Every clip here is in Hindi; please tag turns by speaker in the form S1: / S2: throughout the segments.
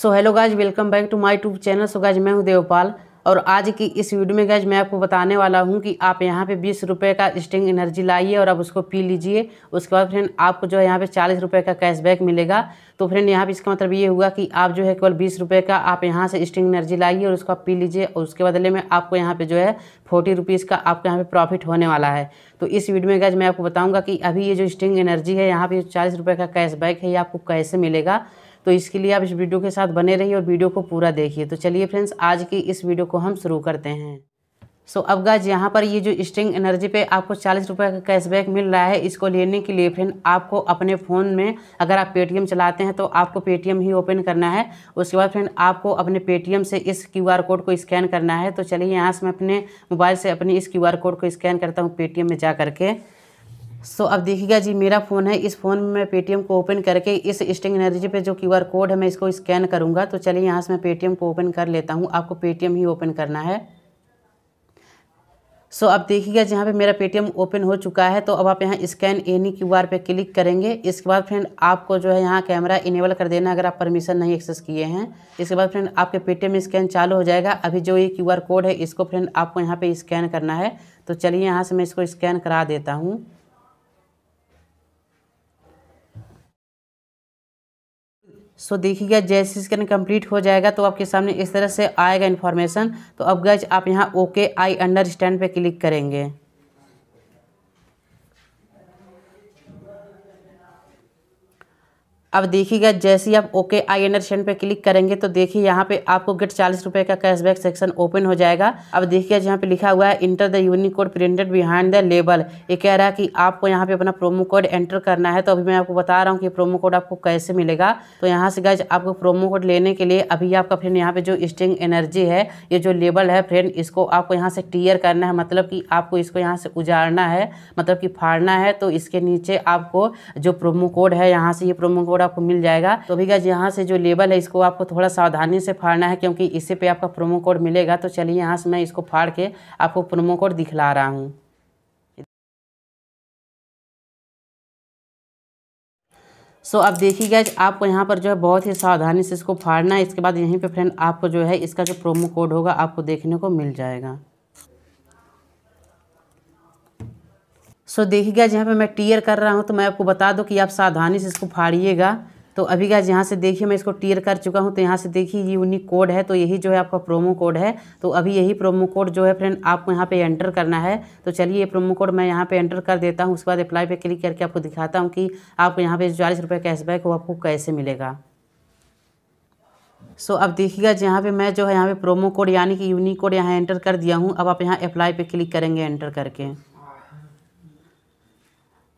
S1: so hello guys welcome back to my YouTube channel so guys मैं हूं देवपाल और आज की इस वीडियो में गाइज मैं आपको बताने वाला हूं कि आप यहां पे बीस रुपये का स्टिंग एनर्जी लाइए और आप उसको पी लीजिए उसके बाद फ्रेंड आपको जो है यहाँ पे चालीस रुपये का कैशबैक मिलेगा तो फ्रेंड यहाँ पे इसका मतलब ये हुआ कि आप जो है केवल बीस रुपये का आप यहाँ से स्टिंग एनर्जी लाइए और उसको पी लीजिए और उसके बदले में आपको यहाँ पर जो है फोर्टी रुपीज़ का आपको यहाँ पर प्रॉफिट होने वाला है तो इस वीडियो में गाइज मैं आपको बताऊँगा कि अभी ये जो स्टिंग एनर्जी है यहाँ पर चालीस रुपये का कैशबैक है ये आपको कैसे मिलेगा तो इसके लिए आप इस वीडियो के साथ बने रहिए और वीडियो को पूरा देखिए तो चलिए फ्रेंड्स आज की इस वीडियो को हम शुरू करते हैं सो so, अब गाज यहाँ पर ये जो स्ट्रिंग एनर्जी पे आपको चालीस रुपये का कैशबैक मिल रहा है इसको लेने के लिए फ्रेंड आपको अपने फ़ोन में अगर आप पेटीएम चलाते हैं तो आपको पेटीएम ही ओपन करना है उसके बाद फ्रेंड आपको अपने पेटीएम से इस क्यूआर कोड को स्कैन करना है तो चलिए यहाँ से मैं अपने मोबाइल से अपनी इस क्यू कोड को स्कैन करता हूँ पेटीएम में जा करके सो अब देखिएगा जी मेरा फ़ोन है इस फ़ोन में मैं पेटीएम को ओपन करके इस स्टिंग एनर्जी पे जो क्यूआर कोड है मैं इसको स्कैन करूँगा तो चलिए यहाँ से मैं पेटीएम को ओपन कर लेता हूँ आपको पेटीएम ही ओपन करना है सो so, अब देखिएगा जहाँ पे मेरा पेटीएम ओपन हो चुका है तो अब आप यहाँ स्कैन एनी क्यू आर पे क्लिक करेंगे इसके बाद फ्रेंड आपको जो है यहाँ कैमरा इनेबल कर देना अगर आप परमिशन नहीं एक्सेस किए हैं इसके बाद फ्रेंड आपके पेटीएम स्कैन चालू हो जाएगा अभी जो ये क्यू आर कोड है इसको फ्रेंड आपको यहाँ पर स्कैन करना है तो चलिए यहाँ से मैं इसको स्कैन करा देता हूँ सो देखिएगा जैसे स्कैन कंप्लीट हो जाएगा तो आपके सामने इस तरह से आएगा इन्फॉर्मेशन तो अब गज आप यहाँ ओके आई अंडरस्टैंड पे क्लिक करेंगे अब देखिएगा जैसे ही आप ओके आई एंडरस्टैंड पे क्लिक करेंगे तो देखिए यहाँ पे आपको गेट चालीस रुपए का कैशबैक सेक्शन ओपन हो जाएगा अब देखिए यहाँ पे लिखा हुआ है enter the unique code printed behind the label ये कह रहा है कि आपको यहाँ पे अपना प्रोमो कोड एंटर करना है तो अभी मैं आपको बता रहा हूँ कि प्रोमो कोड आपको कैसे मिलेगा तो यहाँ से गाइज आपको प्रोमो कोड लेने के लिए अभी आपका फ्रेंड यहाँ पे जो स्टिंग एनर्जी है ये जो लेबल है फ्रेंड इसको आपको यहाँ से क्लियर करना है मतलब कि आपको इसको यहाँ से उजाड़ना है मतलब कि फाड़ना है तो इसके नीचे आपको जो प्रोमो कोड है यहाँ से ये प्रोमो कोड आपको मिल जाएगा तो अभी गाइज यहाँ से जो लेबल है इसको आपको थोड़ा सावधानी से फाड़ना है क्योंकि इसी पे आपका प्रोमो कोड मिलेगा तो चलिए यहाँ से मैं इसको फाड़ के आपको प्रोमो कोड दिखला रहा हूँ सो so, अब देखिए गैज आपको यहाँ पर जो है बहुत ही सावधानी से इसको फाड़ना है इसके बाद यहीं पे फ्रेंड आपको जो है इसका जो प्रोमो कोड होगा आपको देखने को मिल जाएगा सो देखिएगा जहाँ पे मैं टीयर कर रहा हूँ तो मैं आपको बता दूँ कि आप सावधानी से इसको फाड़िएगा तो अभी का यहाँ से देखिए मैं इसको टीयर कर चुका हूँ तो यहाँ से देखिए ये यूनिक कोड है तो यही जो है आपका प्रोमो कोड है तो अभी यही प्रोमो कोड जो है फ्रेंड आपको यहाँ पे एंटर करना है तो चलिए ये प्रोमो कोड मैं यहाँ पे एंटर कर देता हूँ उसके बाद अप्लाई पे क्लिक करके आपको दिखाता हूँ कि आपको यहाँ पर चालीस रुपये कैशबैक वो आपको कैसे मिलेगा सो so, अब देखिएगा जहाँ पे मैं जो है यहाँ पे प्रोमो कोड यानी कि यूनिक कोड यहाँ एंटर कर दिया हूँ अब आप यहाँ अप्लाई पे क्लिक करेंगे एंटर करके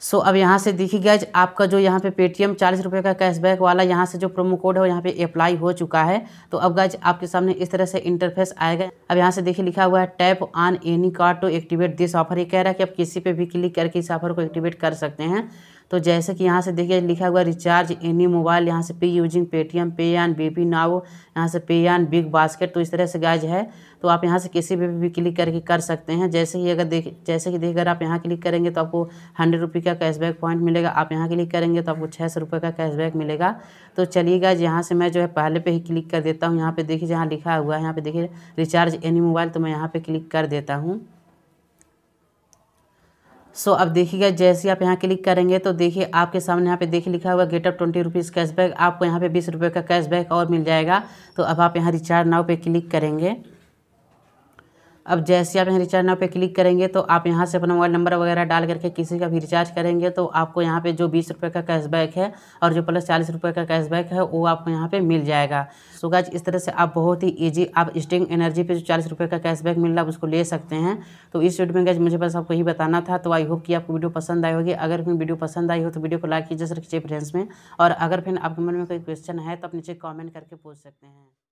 S1: सो so, अब यहाँ से देखिए गैज आपका जो यहाँ पे पेटीएम चालीस रुपये का कैशबैक वाला यहाँ से जो प्रोमो कोड है वो यहाँ पे अप्लाई हो चुका है तो अब गैज आपके सामने इस तरह से इंटरफेस आएगा अब यहाँ से देखिए लिखा हुआ है tap on any card to activate this offer ये कह रहा है कि आप किसी पे भी क्लिक करके इस ऑफर को एक्टिवेट कर सकते हैं तो जैसे कि यहाँ से देखिए लिखा हुआ रिचार्ज एनी मोबाइल यहाँ से pay using Paytm pay N B P now यहाँ से पे एन बिग बास्केट तो इस तरह से गाइज है तो आप यहाँ से किसी भी भी क्लिक करके कर सकते हैं जैसे ही अगर देख जैसे कि अगर आप यहाँ क्लिक करेंगे तो आपको हंड्रेड रुपये का कैशबैक पॉइंट मिलेगा आप यहाँ क्लिक करेंगे तो आपको छः सौ रुपये का कैशबैक मिलेगा तो चलिए गाइज यहाँ से मैं जो है पहले पे ही क्लिक कर देता हूँ यहाँ पे देखिए जहाँ लिखा हुआ है यहाँ पे देखिए रिचार्ज एनी मोबाइल तो मैं यहाँ पर क्लिक कर देता हूँ सो अब देखिएगा जैसे आप यहाँ क्लिक करेंगे तो देखिए आपके सामने यहाँ पे देखिए लिखा हुआ गेटअप ट्वेंटी रुपीज़ कैशबैक आपको यहाँ पे बीस रुपये का कैशबैक और मिल जाएगा तो अब आप यहाँ रिचार्ज नाव पे क्लिक करेंगे अब जैसे आप यहाँ रिचार्ज नाव पे क्लिक करेंगे तो आप यहाँ से अपना मोबाइल नंबर वगैरह डाल करके किसी का भी रिचार्ज करेंगे तो आपको यहाँ पे जो बीस रुपये का कैशबैक है और जो प्लस चालीस रुपये का कैशबैक है वो आपको यहाँ पे मिल जाएगा सो सोगाज इस तरह से आप बहुत ही ईजी आप स्टिंग एनर्जी पे जो चालीस रुपये का कैशबैक मिल रहा है उसको ले सकते हैं तो इस वीडियो में गज मुझे बस आपको यही बताना था तो आई होप कि आपको वीडियो पसंद आई होगी अगर फिर वीडियो पसंद आई हो तो वीडियो को लाइक कीजिए सर खींचे फ्रेंड्स में और अगर फिर आपके मन में कोई क्वेश्चन है तो आप नीचे कॉमेंट करके पूछ सकते हैं